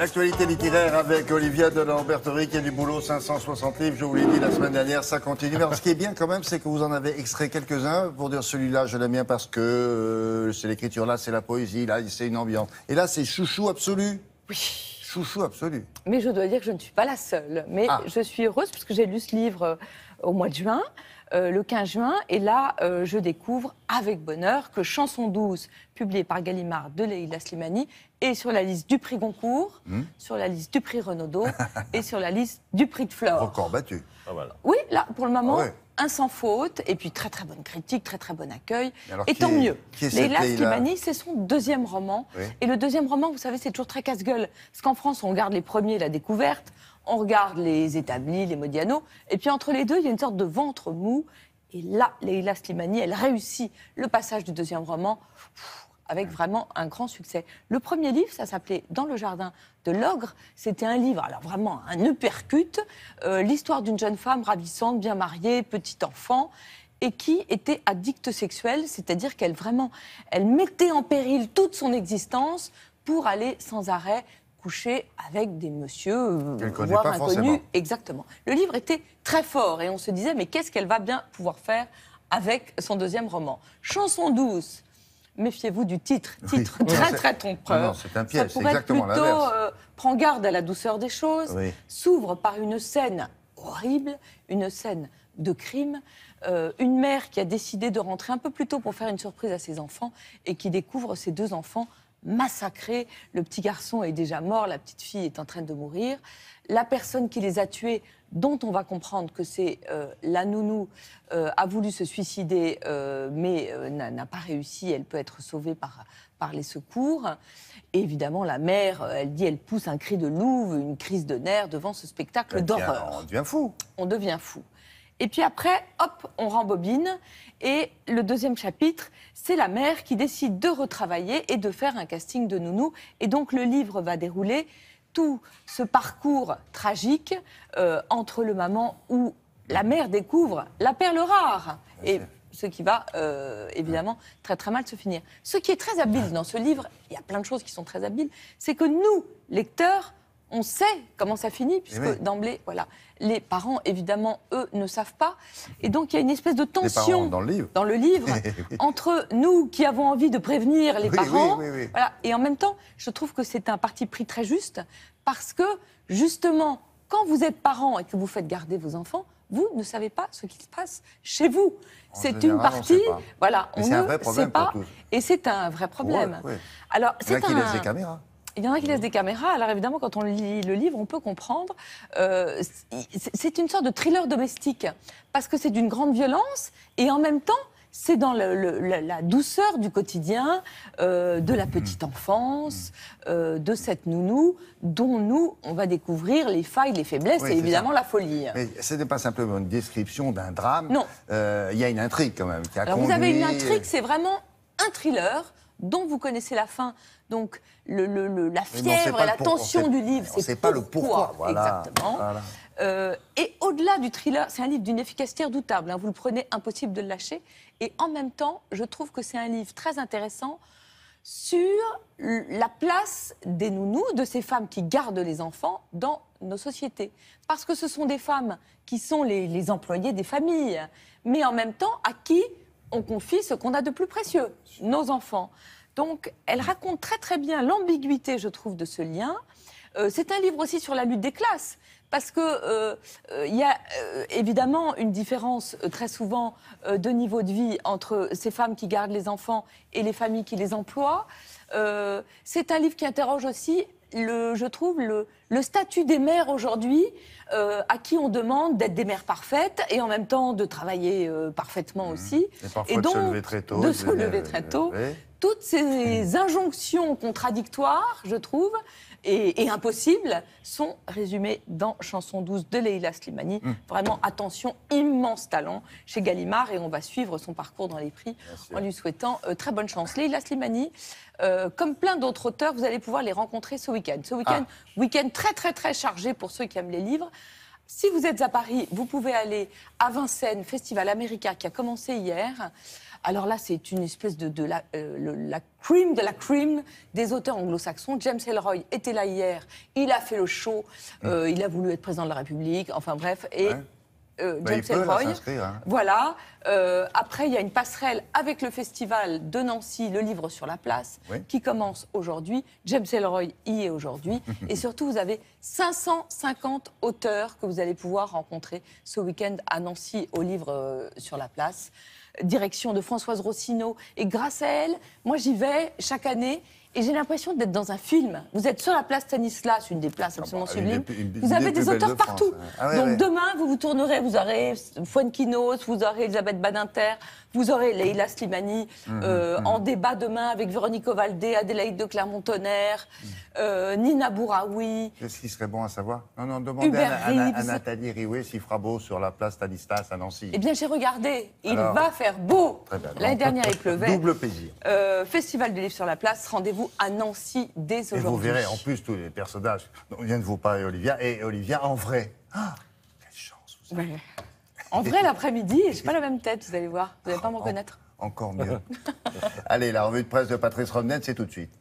L'actualité littéraire avec Olivia de bertori qui a du boulot, 560 livres, je vous l'ai dit la semaine dernière, ça continue. ce qui est bien quand même, c'est que vous en avez extrait quelques-uns pour dire celui-là, je l'aime bien parce que euh, c'est l'écriture, là c'est la poésie, là c'est une ambiance. Et là c'est chouchou absolu. Oui chouchou absolu. Mais je dois dire que je ne suis pas la seule. Mais ah. je suis heureuse parce que j'ai lu ce livre euh, au mois de juin. Euh, le 15 juin. Et là, euh, je découvre avec bonheur que Chanson 12, publiée par Gallimard de Leïla Slimani, est sur la liste du prix Goncourt, hmm. sur la liste du prix Renaudot et sur la liste du prix de Flore. Encore battu. Ah, oui, là, pour le moment, ah un sans faute, et puis très très bonne critique, très très bon accueil, et tant mieux. Leila Slimani, c'est son deuxième roman, et le deuxième roman, vous savez, c'est toujours très casse-gueule, parce qu'en France, on regarde les premiers, la découverte, on regarde les établis, les Modiano, et puis entre les deux, il y a une sorte de ventre mou, et là, Leila Slimani, elle réussit le passage du deuxième roman avec vraiment un grand succès. Le premier livre, ça s'appelait Dans le jardin de l'ogre. C'était un livre, alors vraiment un uppercut, euh, l'histoire d'une jeune femme ravissante, bien mariée, petit enfant et qui était addicte sexuelle, c'est-à-dire qu'elle vraiment, elle mettait en péril toute son existence pour aller sans arrêt coucher avec des monsieur euh, voire inconnus. Exactement. Le livre était très fort et on se disait, mais qu'est-ce qu'elle va bien pouvoir faire avec son deuxième roman Chanson douce, méfiez-vous du titre. Titre très, très trompeur. c'est un piège, exactement plutôt, euh, prends garde à la douceur des choses, s'ouvre par une scène horrible, une scène de crime, euh, une mère qui a décidé de rentrer un peu plus tôt pour faire une surprise à ses enfants et qui découvre ses deux enfants massacrés. Le petit garçon est déjà mort, la petite fille est en train de mourir. La personne qui les a tués, dont on va comprendre que c'est euh, la nounou, euh, a voulu se suicider, euh, mais n'a pas réussi. Elle peut être sauvée par, par les secours. évidemment, la mère, elle dit, elle pousse un cri de louve, une crise de nerfs devant ce spectacle d'horreur. On devient fou. On devient fou. Et puis après, hop, on rembobine. Et le deuxième chapitre, c'est la mère qui décide de retravailler et de faire un casting de nounou. Et donc le livre va dérouler tout ce parcours tragique euh, entre le maman où la mère découvre la perle rare. Et ce qui va euh, évidemment très très mal se finir. Ce qui est très habile dans ce livre, il y a plein de choses qui sont très habiles, c'est que nous, lecteurs, on sait comment ça finit, eh puisque d'emblée, voilà, les parents, évidemment, eux, ne savent pas. Et donc, il y a une espèce de tension dans le livre, entre nous qui avons envie de prévenir les parents. Voilà. Et en même temps, je trouve que c'est un parti pris très juste, parce que, justement, quand vous êtes parent et que vous faites garder vos enfants, vous ne savez pas ce qui se passe chez vous. C'est une partie, on voilà, on ne sait pas, et c'est un vrai problème. Alors, c'est un. Qui caméras. Il y en a qui laissent des caméras. Alors évidemment, quand on lit le livre, on peut comprendre. Euh, c'est une sorte de thriller domestique parce que c'est d'une grande violence et en même temps, c'est dans la, douceur du quotidien, euh, de la mm-hmm. petite enfance, euh, de cette nounou, dont nous, on va découvrir les failles, les faiblesses et évidemment la folie. Mais ce n'est pas simplement une description d'un drame. Non. Il y a une intrigue quand même. Alors vous avez une intrigue, c'est vraiment un thriller dont vous connaissez la fin, donc la fièvre et la tension du livre. C'est pas le pourquoi, Exactement. Euh, et au-delà du thriller, c'est un livre d'une efficacité redoutable. Hein, vous le prenez, impossible de le lâcher. Et en même temps, je trouve que c'est un livre très intéressant sur la place des nounous, de ces femmes qui gardent les enfants dans nos sociétés. Parce que ce sont des femmes qui sont les employées des familles, mais en même temps à qui on confie ce qu'on a de plus précieux, nos enfants. Donc, elle raconte très très bien l'ambiguïté, je trouve, de ce lien. Euh, c'est un livre aussi sur la lutte des classes. Parce qu'il euh, euh, y a évidemment une différence très souvent de niveau de vie entre ces femmes qui gardent les enfants et les familles qui les emploient. c'est un livre qui interroge aussi le, je trouve, le, statut des mères aujourd'hui, euh, à qui on demande d'être des mères parfaites et en même temps de travailler euh, parfaitement mmh. aussi. Et, parfois donc, De se lever très tôt toutes ces injonctions contradictoires, je trouve, et, et, impossibles, sont résumées dans Chanson 12 de Leila Slimani. Mmh. Vraiment, attention, immense talent chez Gallimard, et on va suivre son parcours dans les prix en lui souhaitant euh, très bonne chance. Leila Slimani, euh, comme plein d'autres auteurs, vous allez pouvoir les rencontrer ce week-end. Ce week-end, ah. week-end très très très chargé pour ceux qui aiment les livres. Si vous êtes à Paris, vous pouvez aller à Vincennes, Festival America qui a commencé hier. Alors là, c'est une espèce de, la, crime de la euh, des auteurs anglo-saxons. James Elroy était là hier, il a fait le show, hum. euh, il a voulu être président de la République, enfin bref. Et euh, bah, James hein. Voilà. Euh, après, il y a une passerelle avec le festival de Nancy, le livre sur la place, qui commence aujourd'hui. James Elroy y est aujourd'hui. et surtout, vous avez 550 auteurs que vous allez pouvoir rencontrer ce week-end à Nancy au livre euh, sur la place. Direction de Françoise Rossino. Et grâce à elle, moi j'y vais chaque année et j'ai l'impression d'être dans un film. Vous êtes sur la place Stanislas, une des places ah absolument bah, sublimes. vous avez des, auteurs partout. Hein. Ah Donc demain, vous vous tournerez, vous aurez Fouane vous aurez Elisabeth Badinter, vous aurez Leila Slimani mmh, mmh, euh, mmh. en débat demain avec Véronique Ovalde, Adélaïde de Clermont-Tonnerre, euh, Nina Bouraoui. Qu'est-ce qui serait bon à savoir Non, non, demandez à, Nathalie Rioué s'il fera beau sur la place Stanislas à Nancy. Eh bien, j'ai regardé. Il va faire beau. L'année dernière, il pleuvait. Double plaisir. Euh, Festival du livre sur la place, rendez-vous à Nancy dès aujourd'hui. vous verrez en plus tous les personnages dont vient de vous parler Olivia, et Olivia en vrai. Ah, quelle chance vous avez. En vrai, l'après-midi, n'ai pas la même tête, vous allez voir. Vous n'allez pas me reconnaître. Encore mieux. allez, la revue de presse de Patrice Ronnet, c'est tout de suite.